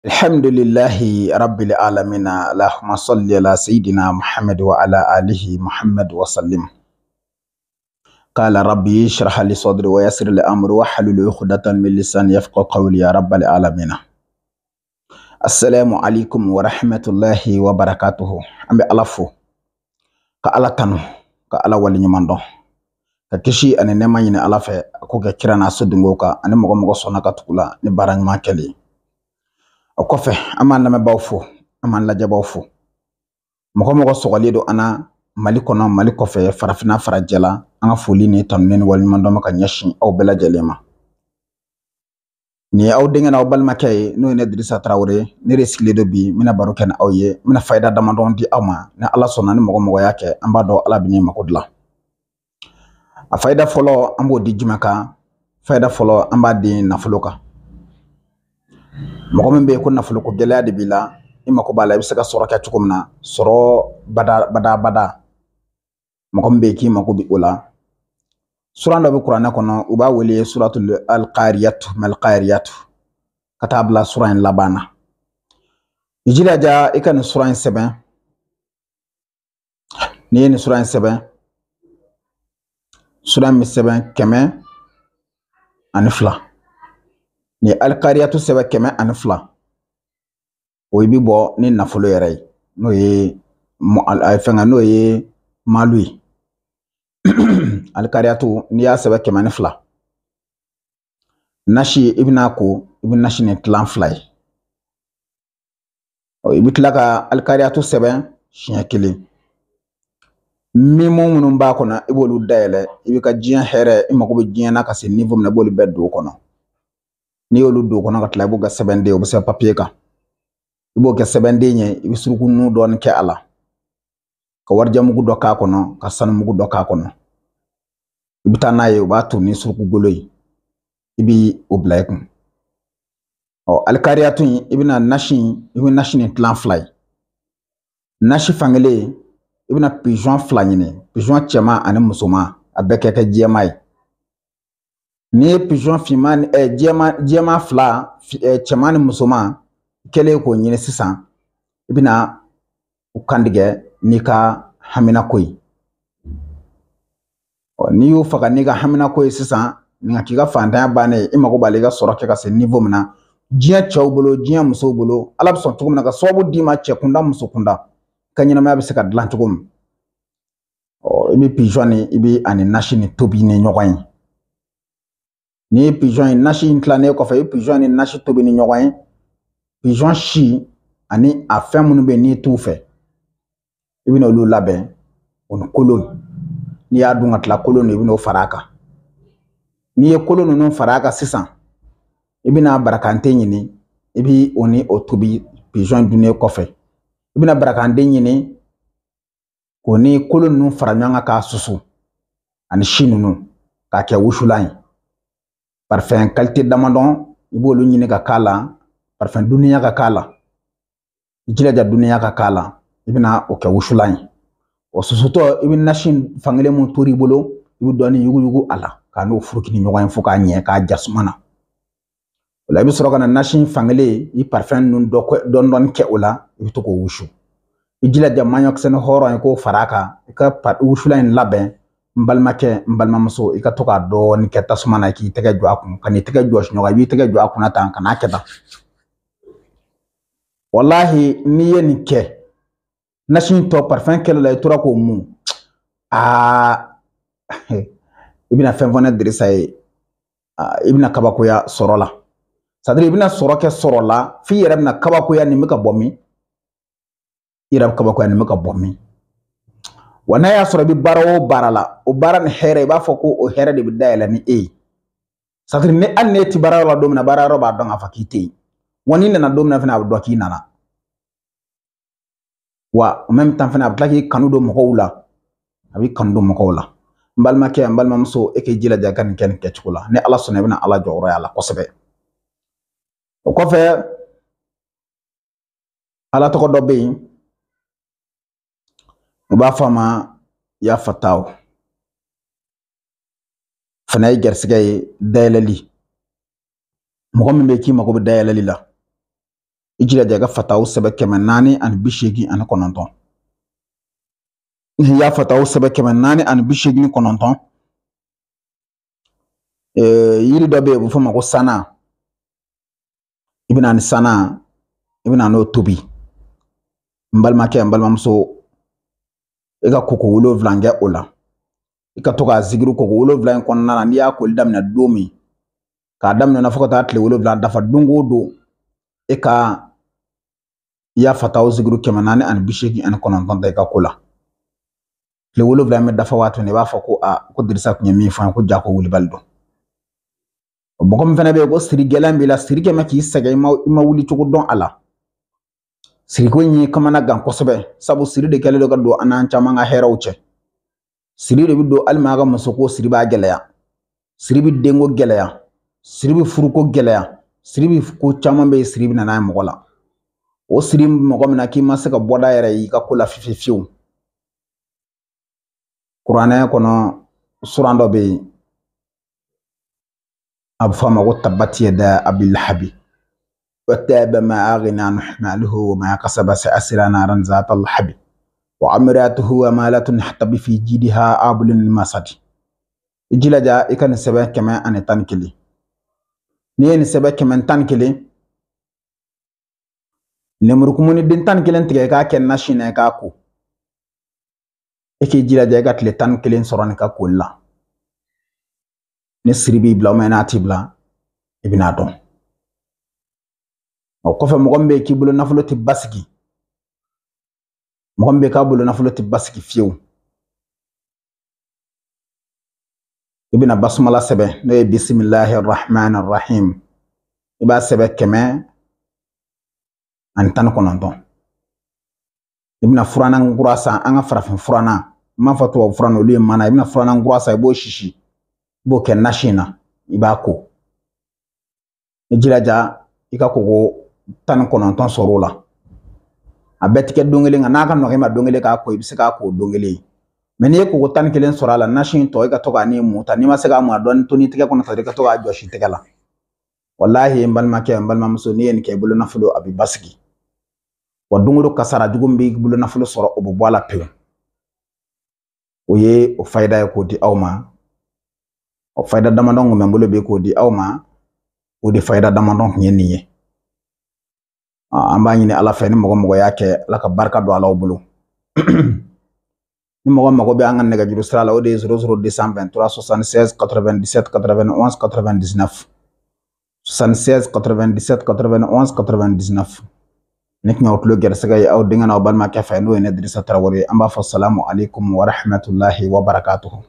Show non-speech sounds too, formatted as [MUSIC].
Alhamdulillahi rabbil alamin allahumma salli ala sayidina Muhammad wa ala alihi Muhammad wa sallim. Qala rabbi ishrah li sadri wa yassir li amri wahlul uqdatan min lisani yafqahu qawli ya rabbil alamin. Assalamu alaikum wa rahmatullahi wa barakatuhu. An bɛ ka Ala tanu ka Ala waliɲuman dɔn ka kisi ani nɛma ɲini Ala fɛ a k'o kɛ kira n'a sodenw kan ni baara ɲuman o kɔfɛ an b'an lamɛnbaaw fo an b'an lajɛbaaw fo mɔgɔ mɔgɔ sɔgɔlen don an na mali kɔnɔ mali kɔfɛ farafinna farajɛ la an ka foli ni tanuni ni waliɲumandɔn bɛ ka ɲɛsin aw bɛɛ lajɛlen ma nin ye aw denkɛ n'aw balimakɛ ye n'o ye ne dirisa tarawele ne de sigilen don bi n bɛna baro kɛ ni aw ye n bɛna fayida damadɔni di aw ma ni ala sɔnna ni mɔgɔ mɔgɔ y'a kɛ an b'a dɔn ala bɛ n'i mago dilan a fayida fɔlɔ an b'o di jumɛn kan fayida fɔlɔ an b'a di nafolo kan mɔgɔ min bɛ yen ko nafoloko gɛlɛya de b'i la i mako b'a la i bɛ se ka sɔrɔ kɛ cogo min na sɔrɔ bada bada bada mɔgɔ min bɛ k'i mako bɛ o la suran dɔ bɛ kuranɛ kɔnɔ u b'a wele suratul alqariyatu malqariyatu ka taa bila sura in laban na i jilaja i ka nin sura in sɛbɛn n'i ye nin sura in sɛbɛn sura in bɛ sɛbɛn kɛmɛ ani fila Ni ye alikariyatu sɛbɛ kɛmɛ ani fila o bi bɔ ni nafolo yɛrɛ ye n'o ye fɛngɛ n'o ye malu ye [CLEARS THROAT] alikariyatu n'i y'a sɛbɛ kɛmɛ ni fila nasi i bɛna ko i bɛ nasi nin kilan fila ye i bɛ kila ka alikariyatu sɛbɛn siɲɛ kelen minnu minnu b'a kɔnɔ i b'olu dayɛlɛ i bɛ ka diɲɛ hɛrɛ i mago bɛ diɲɛ na ka se min na i b'olu bɛɛ don o kɔnɔ n'i y'olu don kɔnɔ ka tila i b'o kɛ sɛbɛnden o bɛ sɛbɛn papiye kan i b'o kɛ sɛbɛnden ye i ka warijɛ mugu dɔ k'a kɔnɔ ka sanu mugu dɔ k'a kɔnɔ i bɛ b'a ton ni suruku golo ye i o bila i kun ɔ alikariya tun i bɛna nasi in i bɛ nasi nin tilan fila ye nasi fankelen N'i ye pizɔn finman ni eh, jɛman jɛman fila eh, cɛman ni musoman kɛlen k'o ɲini sisan i bɛna u kantigɛ n'i ka haminako ye oh, n'i y'u faga n'i ka haminako ye sisan nin ka k'i ka fantanya bannen i mago b'ale ka sɔrɔ kɛ ka se min na diɲɛ cɛw bolo diɲɛ musow bolo Ala bɛ sɔn cogo min na ka sababu d'i ma cɛ kunda muso kunda i ka ɲɛnamaya bɛ se ka dilan cogo oh, min i bɛ pizɔn ni i bɛ ani nasi ni tobi ni ɲɔgɔn ye. Ni ye pizɔn ye nasi in kilannen kɔfɛ i pizɔn ni nasi tobi ni ɲɔgɔn ye pizɔn si ani a fɛn minnu bɛ n'i t'u fɛ i bɛna olu labɛn o ni kolon n'i y'a dun ka tila kolon de i bɛn'o fara a kan n'i ye kolon ninnu fara a kan sisan i bɛna barakante ɲini i bi o ni o tobi pizɔn dunnen kɔfɛ i bɛna barakande ɲini k'o ni kolon ninnu fara ɲɔgɔn kan k'a susu ani si ninnu k'a kɛ wusulan ye parfɛn damadɔn i b'olu ɲini ka k'a la parfɛn dunuya ka k'a la i jilaja dunuya ka k'a la i bɛna o kɛ wusulan ye o susutɔ i bɛ nasi fankelen mun tor'i bolo i bɛ dɔɔnin yuguyugu a la k'a n'o furuki ni ɲɔgɔn ye fo k'a ɲɛ k'a ja na o la i bɛ sɔrɔ ka na nasi fankelen i parfɛn ninnu dɔ dɔɔni dɔɔni kɛ o la i bɛ to k'o wusu i jilaja maɲɔkisɛ hɔrɔn in k'o far'a kan i ka wusulan in labɛn n balimakɛ n balimamuso i ka to k'a dɔɔni kɛ tasuma na k'i tɛgɛ jɔ a kun ka n'i tɛgɛ jɔsi ɲɔgɔn i b'i tɛgɛ jɔ a kunna tan ka n'a kɛ tan walahi n'i ye nin kɛ nasi in tɔ parifɛn kɛlɛ la i tora k'o mun aa i bɛna fɛn fɔ ne dirisa ye i bɛna kabakoya sɔrɔ la sadiri i bɛna sɔrɔ kɛ sɔrɔ la f'i yɛrɛ bɛna kabakoya nin bɛ ka bɔ min i yɛrɛ bɛ kabakoya nin bɛ ka bɔ min wa n'a y'a sɔrɔ i bɛ baara o baara la o baara ni hɛrɛ i b'a fɔ ko o hɛrɛ de bɛ dayɛlɛ ni e ye satiri ni hali ne tɛ baara yɔrɔ la don min na baara yɔrɔ b'a dɔn k'a fɔ k'i tɛ yen wa n'i nana don min na fana a bɛ dɔn k'i nana wa en même temps fana a bɛ tila k'i kanu don mɔgɔw la a b'i kanu don mɔgɔw la n balimakɛ n balimamuso e k'i jilaja i ka nin kɛ nin kɛcogo la ni ala sɔnna i bɛna ala jɔyɔrɔ y'a la kosɛbɛ o kɔfɛ ala tɔgɔ dɔ bɛ yen Obaafama ya Fattaw fana ye garisigɛ ye dayɛlɛli mɔgɔ min bɛ k'i mago la i jilaja i ka Fattaw sɛbɛ kɛmɛ naani ani bi seegin ani kɔnɔntɔn ni Yaya Fattaw sɛbɛ kɛmɛ ni kɔnɔntɔn yiri dɔ bɛ yen u bɛ fɔ o ma ko sanna i bɛ na ni sanna i bɛ na n'o tobi n balimakɛ n balimamuso e koko wolonfila kɛ o la i ka to k'a zikiri koko wolonfila in kɔnɔna na n'i y'a koli daminɛ don min k'a daminɛ na fo ka taa tile wolonfila dafa don o don e ka i y'a fata o zikiri kɛmɛ naani ani bi seegin ani kɔnɔntɔn ta i ka ko la tile wolonfila in bɛ dafa waati min na i b'a fɔ ko a ko dirisa tun ye min fɔ an ye ko ja ko wulibali don o mɔgɔ min fana bɛ yen ko siri gɛlɛn b'i la siri kɛ mɛ k'i sɛgɛn i ma i ma wuli cogo dɔn a la Siriko yi kamana gan kosɛbɛ sabu siri de kɛlen don ka don an n'an caman ka hɛrɛw siri de bi don hali musoko siri b'a gɛlɛya siri bi siri bi furuko gɛlɛya siri bi ko chama be ye siri bi na n'a ye o siri in na k'i ma ka bɔ da y'i ka ko la fiyewu suran dɔ be ye bi ma ko tabati وتاب ما أغنى نحمله وما قصب سأسر نارا ذات الحب وعمراته ومالات نحتب في جيدها أبل المسد إجل جاء إكن سبا كما أن تنكلي نين سبا كما أن تنكلي نمركمون الدين تنكلي انتكي كاك ناشينا كاكو إكي جيلا جاء إكت لتنكلي سران كاكو الله نسري بي بلا ومناتي بلا ابن آدم O kɔfɛ mɔgɔ min k'i bolo nafolo tɛ basigi mɔgɔ min bɛ k'a bolo nafolo tɛ basigi fiyewu i bɛna basumala sɛbɛn n'o ye bisimilahi rahmani rahim iba sebe keme kɛmɛ ani tan ni kɔnɔntɔn i bɛna furanna kura san an ka farafin furana m'a fɔ tubabu furana olu ye mana i bɛna furanna kura san i b'o sisi i b'o kɛ nasi na i b'a ko i jilaja i ka koko tan ni kɔnɔntɔn sɔrɔ o la a bɛɛ ti kɛ don kelen kan n'a ka nɔgɔ i ma don kelen k'a ko i bɛ se k'a ko don kelen mɛ n'i ye koko tan ni kelen sɔrɔ a la nasi in tɔ i e ka to k'a ni mun ta n'i ma se k'a mun a dɔɔni to n'i tɛgɛ kɔnɔ ta i ka to k'a jɔsi tɛgɛ la walahi n e balimakɛ n e balimamuso n'i ye nin kɛ i bolo nafolo a bɛ basigi wa don o don kasara jugu min b'i bolo nafolo sɔrɔ o bɛ bɔ a la pewu o ye o fayida ye k'o di aw ma o fayida damadɔ kun bɛ n bolo bi k'o di aw ma o de fayida damadɔ kun ye nin ye an b'a ɲini ala fɛ ni mɔgɔ mɔgɔ y'a kɛ ala ka barika don alaw bolo ni mɔgɔ mago bɛ an ka nɛgɛjuru sira la o de ye 0022376979199 76979199 ne tun y'aw tulo gɛrɛsɛgɛ ye aw denkɛ n'aw balimakɛ fɛ n'o ye ne dirisa tarawele an b'a fɔ salamu aleykum warahmatulahi wabarakatuhu